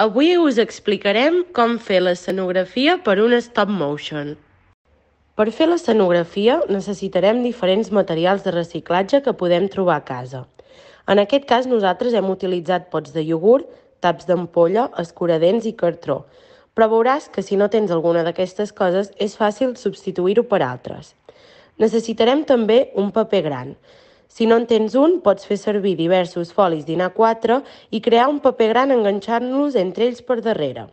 Avui us explicarem com fer l'escenografia per un stop-motion. Per fer l'escenografia necessitarem diferents materials de reciclatge que podem trobar a casa. En aquest cas nosaltres hem utilitzat pots de iogurt, taps d'ampolla, escuradents i cartró, però veuràs que si no tens alguna d'aquestes coses és fàcil substituir-ho per altres. Necessitarem també un paper gran, si no en tens un, pots fer servir diversos folis d'INA 4 i crear un paper gran enganxant-los entre ells per darrere.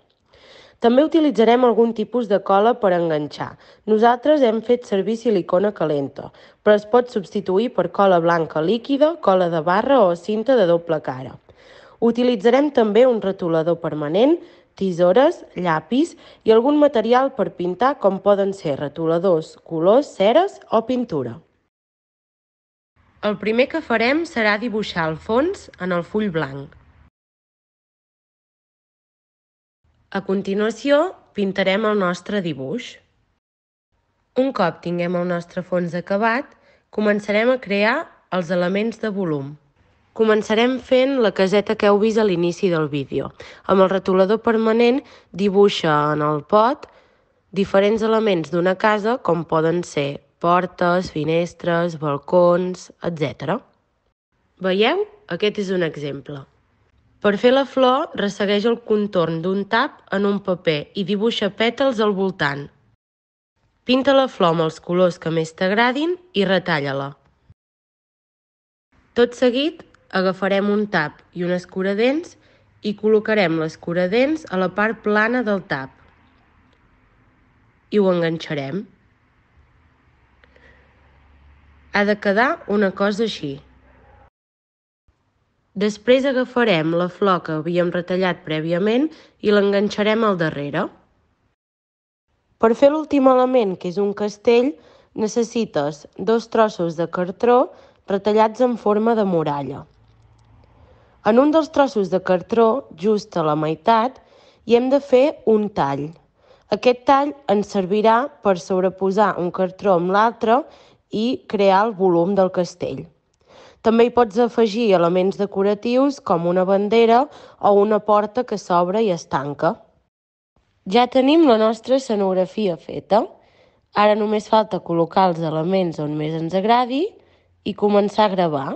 També utilitzarem algun tipus de cola per enganxar. Nosaltres hem fet servir silicona calenta, però es pot substituir per cola blanca líquida, cola de barra o cinta de doble cara. Utilitzarem també un retolador permanent, tisores, llapis i algun material per pintar com poden ser retoladors, colors, ceres o pintura. El primer que farem serà dibuixar el fons en el full blanc. A continuació, pintarem el nostre dibuix. Un cop tinguem el nostre fons acabat, començarem a crear els elements de volum. Començarem fent la caseta que heu vist a l'inici del vídeo. Amb el retolador permanent dibuixa en el pot diferents elements d'una casa com poden ser portes, finestres, balcons, etc. Veieu? Aquest és un exemple. Per fer la flor, ressegueix el contorn d'un tap en un paper i dibuixa pètals al voltant. Pinta la flor amb els colors que més t'agradin i retalla-la. Tot seguit, agafarem un tap i un escuradents i col·locarem l'escuradents a la part plana del tap. I ho enganxarem. Ha de quedar una cosa així. Després agafarem la flor que havíem retallat prèviament i l'enganxarem al darrere. Per fer l'últim element, que és un castell, necessites dos trossos de cartró retallats en forma de muralla. En un dels trossos de cartró, just a la meitat, hi hem de fer un tall. Aquest tall ens servirà per sobreposar un cartró amb l'altre i crear el volum del castell. També hi pots afegir elements decoratius com una bandera o una porta que s'obre i es tanca. Ja tenim la nostra escenografia feta. Ara només falta col·locar els elements on més ens agradi i començar a gravar.